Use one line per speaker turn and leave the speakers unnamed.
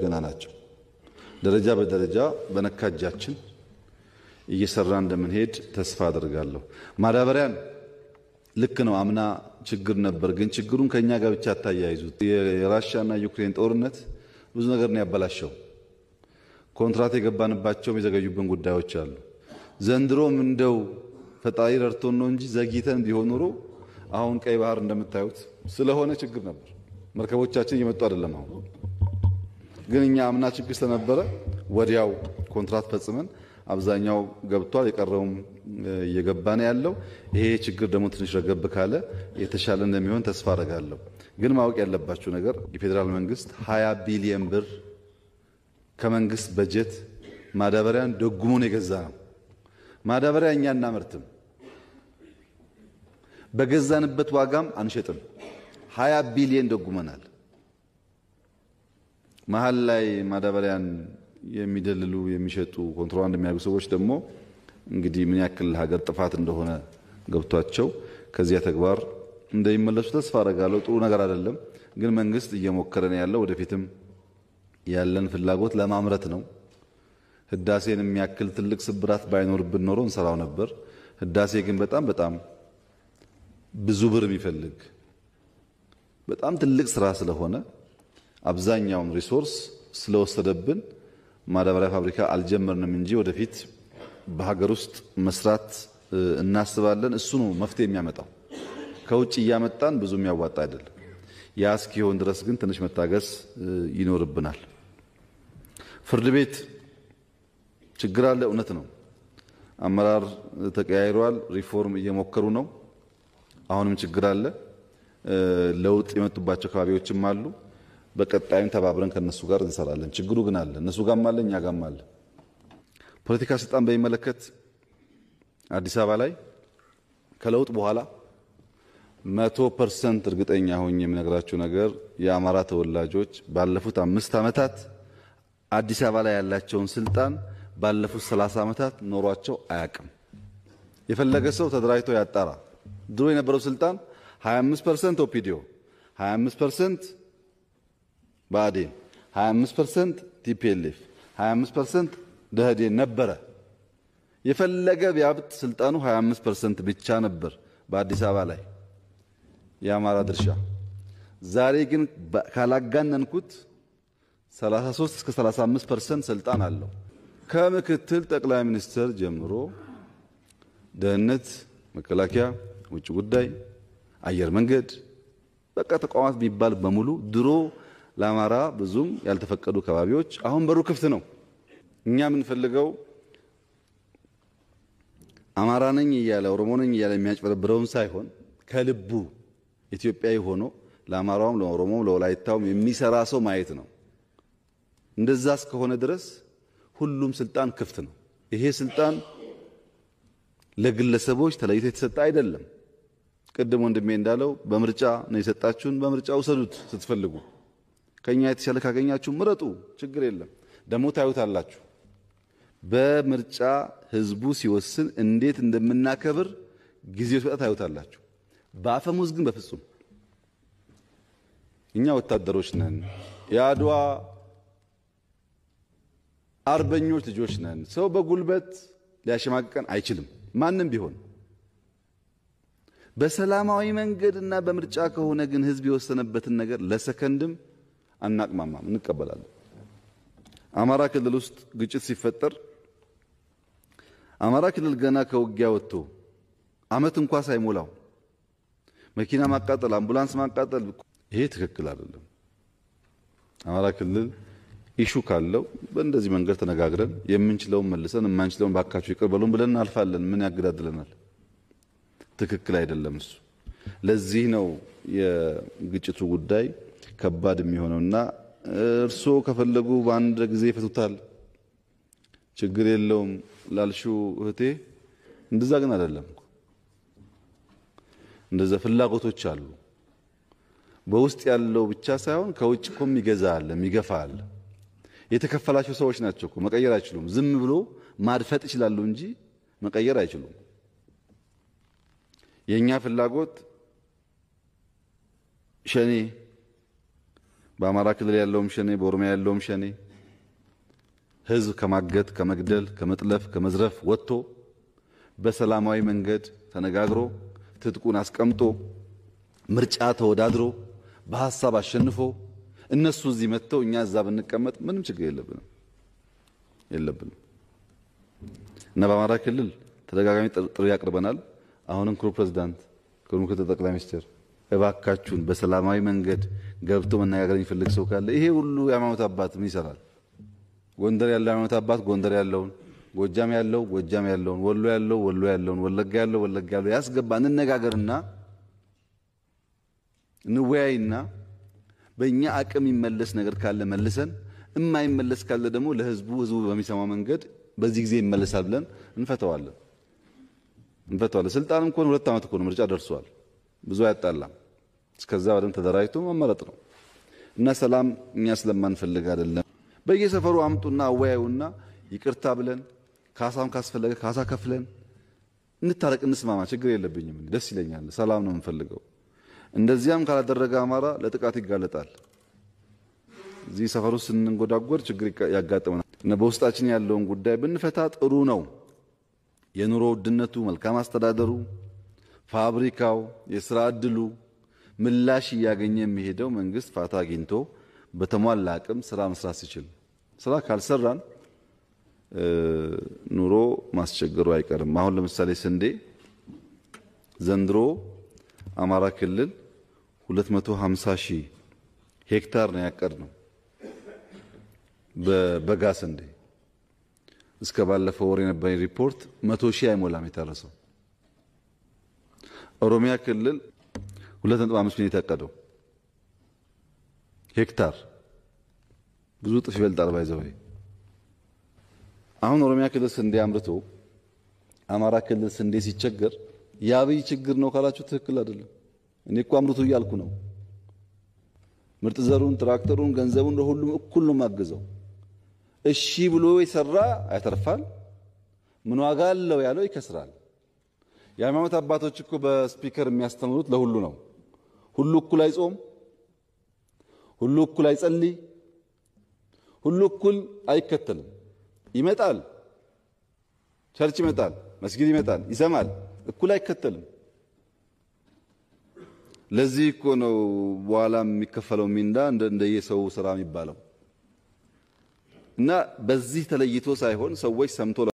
ገና ናቸው። ደረጃ በደረጃ በነካ እጃችን እየሰራ እንደምንሄድ ተስፋ አድርጋለሁ። ማዳበሪያን ልክ ነው፣ አምና ችግር ነበር። ግን ችግሩን ከእኛ ጋር ብቻ አታያይዙት። የራሽያና ዩክሬን ጦርነት ብዙ ነገር ነው ያበላሸው። ኮንትራት የገባንባቸውም የዘገዩብን ጉዳዮች አሉ። ዘንድሮም እንደው ፈጣሪ ረድቶን ነው እንጂ ዘግይተን ቢሆን ኑሮ አሁን ቀይ ባህር እንደምታዩት ስለሆነ ችግር ነበር። መርከቦቻችን እየመጡ አይደለም አሁን ግን እኛ አምና ችግር ስለነበረ ወዲያው ኮንትራት ፈጽመን አብዛኛው ገብቷል፣ የቀረውም እየገባ ነው ያለው። ይሄ ችግር ደግሞ ትንሽ ረገብ ካለ የተሻለ እንደሚሆን ተስፋ አረጋለሁ። ግን ማወቅ ያለባችሁ ነገር የፌዴራል መንግስት 20 ቢሊየን ብር ከመንግስት በጀት ማዳበሪያን ደጉሞን የገዛ ነው። ማዳበሪያ እኛ እናመርትም፣ በገዛንበት ዋጋም አንሸጥም። 20 ቢሊየን ደጉመናል። መሀል ላይ ማዳበሪያን የሚደልሉ የሚሸጡ ኮንትሮባንድ የሚያደርጉ ሰዎች ደግሞ እንግዲህ ምን ያክል ሀገር ጥፋት እንደሆነ ገብቷቸው ከዚያ ተግባር እንደሚመለሱ ተስፋ አረጋለሁ። ጥሩ ነገር አይደለም፣ ግን መንግስት እየሞከረን ያለው። ወደፊትም ያለን ፍላጎት ለማምረት ነው። ህዳሴን የሚያክል ትልቅ ስብራት ባይኖርብን ኖሮ እንሰራው ነበር። ህዳሴ ግን በጣም በጣም ብዙ ብር የሚፈልግ በጣም ትልቅ ስራ ስለሆነ አብዛኛውን ሪሶርስ ስለወሰደብን ማዳበሪያ ፋብሪካ አልጀመርንም እንጂ ወደፊት በሀገር ውስጥ መስራት እናስባለን። እሱ ነው መፍትሄ የሚያመጣው። ከውጭ እያመጣን ብዙ የሚያዋጣ አይደለም። ያ እስኪሆን ድረስ ግን ትንሽ መታገስ ይኖርብናል። ፍርድ ቤት ችግር አለ፣ እውነት ነው። አመራር ተቀያይሯል። ሪፎርም እየሞከሩ ነው። አሁንም ችግር አለ። ለውጥ የመጡባቸው አካባቢዎችም አሉ። በቀጣይም ተባብረን ከነሱ ጋር እንሰራለን። ችግሩ ግን አለ፣ እነሱ ጋም አለ፣ እኛ ጋም አለ። ፖለቲካ ስልጣን በሚመለከት አዲስ አበባ ላይ ከለውጥ በኋላ መቶ ፐርሰንት እርግጠኛ ሆኜ የምነግራችሁ ነገር የአማራ ተወላጆች ባለፉት አምስት ዓመታት አዲስ አበባ ላይ ያላቸውን ስልጣን ባለፉት ሰላሳ ዓመታት ኖሯቸው አያቅም። የፈለገ ሰው ተደራጅቶ ያጣራ። ድሮ የነበረው ስልጣን 25 ፐርሰንት ኦፒዲዮ 25 ፐርሰንት ብአዴን 25% ቲፒኤልኤፍ 25% ደህዴን ነበረ። የፈለገ ቢያብጥ ስልጣኑ 25% ብቻ ነበር በአዲስ አበባ ላይ የአማራ ድርሻ። ዛሬ ግን ካላጋነንኩት 33 እስከ 35% ስልጣን አለው። ከምክትል ጠቅላይ ሚኒስትር ጀምሮ ደህንነት፣ መከላከያ፣ ውጭ ጉዳይ፣ አየር መንገድ በቃ ተቋማት የሚባል በሙሉ ድሮ ለአማራ ብዙም ያልተፈቀዱ አካባቢዎች አሁን በሩ ክፍት ነው። እኛ የምንፈልገው አማራ ነኝ እያለ ኦሮሞ ነኝ እያለ የሚያጭበረብረውን ሳይሆን ከልቡ ኢትዮጵያዊ ሆኖ ለአማራውም ለኦሮሞም ለወላይታውም የሚሰራ ሰው ማየት ነው። እንደዛ እስከሆነ ድረስ ሁሉም ስልጣን ክፍት ነው። ይሄ ስልጣን ለግለሰቦች ተለይቶ የተሰጠ አይደለም። ቅድም ወንድሜ እንዳለው በምርጫ ነው የሰጣችሁን፣ በምርጫ ውሰዱት ስትፈልጉ ከእኛ የተሻለ ካገኛችሁ ምረጡ፣ ችግር የለም። ደሞ ታዩታላችሁ። በምርጫ ህዝቡ ሲወስን እንዴት እንደምናከብር ጊዜው ሲወጣ ታዩታላችሁ። በአፈሙዝ ግን በፍጹም እኛ ወታደሮች ነን። የአድዋ አርበኞች ልጆች ነን። ሰው በጉልበት ሊያሸማቅቀን አይችልም፣ ማንም ቢሆን። በሰላማዊ መንገድና በምርጫ ከሆነ ግን ህዝብ የወሰነበትን ነገር ለሰከንድም አናቅማማም፣ እንቀበላለን። አማራ ክልል ውስጥ ግጭት ሲፈጠር አማራ ክልል ገና ከውጊያ ወጥቶ አመት እንኳ ሳይሞላው መኪና ማቃጠል፣ አምቡላንስ ማቃጠል ይሄ ትክክል አይደለም። አማራ ክልል ኢሹ ካለው በእንደዚህ መንገድ ተነጋግረን የምንችለውን መልሰን የማንችለውን ባካችሁ ይቅር በሉን ብለን እናልፋለን። ምን ያገዳድለናል? ትክክል አይደለም እሱ። ለዚህ ነው የግጭቱ ጉዳይ ከባድ እና እርስዎ ከፈለጉ በአንድ ጊዜ ይፈቱታል፣ ችግር የለውም ላልሹ እህቴ እንደዛ ግን አይደለም። እንደዛ ፍላጎቶች አሉ። በውስጥ ያለው ብቻ ሳይሆን ከውጭ እኮ የሚገዛ አለ፣ የሚገፋ አለ። የተከፈላቸው ሰዎች ናቸው እኮ መቀየር አይችሉም። ዝም ብሎ ማድፈጥ ይችላሉ እንጂ መቀየር አይችሉም። የእኛ ፍላጎት ሸኔ በአማራ ክልል ያለውም ሸኔ፣ በኦሮሚያ ያለውም ሸኔ ህዝብ ከማገት ከመግደል፣ ከመጥለፍ፣ ከመዝረፍ ወጥቶ በሰላማዊ መንገድ ተነጋግሮ ትጥቁን አስቀምጦ ምርጫ ተወዳድሮ በሀሳብ አሸንፎ እነሱ እዚህ መጥተው እኛ እዛ ብንቀመጥ ምንም ችግር የለብንም የለብንም እና በአማራ ክልል ተደጋጋሚ ጥሪ አቅርበናል። አሁንም ክቡር ፕሬዚዳንት፣ ክቡር ምክትል ጠቅላይ ሚኒስትር እባካችሁን በሰላማዊ መንገድ ገብቶ መነጋገር የሚፈልግ ሰው ካለ ይሄ ሁሉ የሃይማኖት አባት ምን ይሰራል? ጎንደር ያለው ሃይማኖት አባት ጎንደር ያለውን፣ ጎጃም ያለው ጎጃም ያለውን፣ ወሎ ያለው ወሎ ያለውን፣ ወለጋ ያለው ወለጋ ያለው ያስገባ እንነጋገርና እንወያይና በእኛ አቅም ይመለስ ነገር ካለ መልሰን የማይመለስ ካለ ደግሞ ለህዝቡ ህዝቡ በሚሰማው መንገድ በዚህ ጊዜ ይመለሳል ብለን እንፈተዋለን እንፈተዋለን። ስልጣንም ከሆነ ሁለት ዓመት እኮ ነው ምርጫ ደርሷል። ብዙ አያጣላም። እስከዛ ወደም ተደራጅቶ መመረጥ ነው እና ሰላም እኛ ስለማንፈልግ አይደለም። በየሰፈሩ አምጡና አወያዩና ይቅርታ ብለን ካሳም ካስፈለገ ካሳ ከፍለን እንታረቅ፣ እንስማማ፣ ችግር የለብኝም፣ ደስ ይለኛል፣ ሰላም ነው የምፈልገው። እንደዚያም ካላደረገ አማራ ለጥቃት ይጋለጣል። እዚህ ሰፈሩ ስንንጎዳጎድ ችግር ያጋጥመናል እና በውስጣችን ያለውን ጉዳይ ብንፈታ ጥሩ ነው። የኑሮ ውድነቱ፣ መልካም አስተዳደሩ ፋብሪካው፣ የስራ እድሉ ምላሽ እያገኘ የሚሄደው መንግስት ፋታ አግኝቶ በተሟላ አቅም ስራ መስራት ሲችል። ስራ ካልሰራን ኑሮ ማስቸገሩ አይቀርም። አሁን ለምሳሌ ስንዴ ዘንድሮ አማራ ክልል 250 ሺህ ሄክታር ነው ያቀድ ነው በበጋ ስንዴ። እስከ ባለፈው ወር የነበረኝ ሪፖርት መቶ ሺህ አይሞላም የታረሰው። ኦሮሚያ ክልል 2.5 ሚሊዮን የታቀደው ሄክታር ብዙ ጥፍ ይበልጣል። ባይዘው አሁን ኦሮሚያ ክልል ስንዴ አምርቶ አማራ ክልል ስንዴ ሲቸገር የአብይ ችግር ነው ካላችሁ ትክክል አይደለም። እኔ እኮ አምርቱ እያልኩ ነው። ምርጥ ዘሩን፣ ትራክተሩን፣ ገንዘቡን ለሁሉም እኩል ነው ማገዘው። እሺ ብሎ የሰራ ያተርፋል። ምን ዋጋ አለው ያለው ይከስራል። የሃይማኖት አባቶች እኮ በስፒከር የሚያስተምሩት ለሁሉ ነው። ሁሉ እኩል አይጾም፣ ሁሉ እኩል አይጸልይ፣ ሁሉ እኩል አይከተልም። ይመጣል፣ ቸርች ይመጣል፣ መስጊድ ይመጣል፣ ይሰማል፣ እኩል አይከተልም። ለዚህ እኮ ነው በኋላ የሚከፈለው ሚንዳ እንደየሰው ስራ የሚባለው እና በዚህ ተለይቶ ሳይሆን ሰዎች ሰምቶ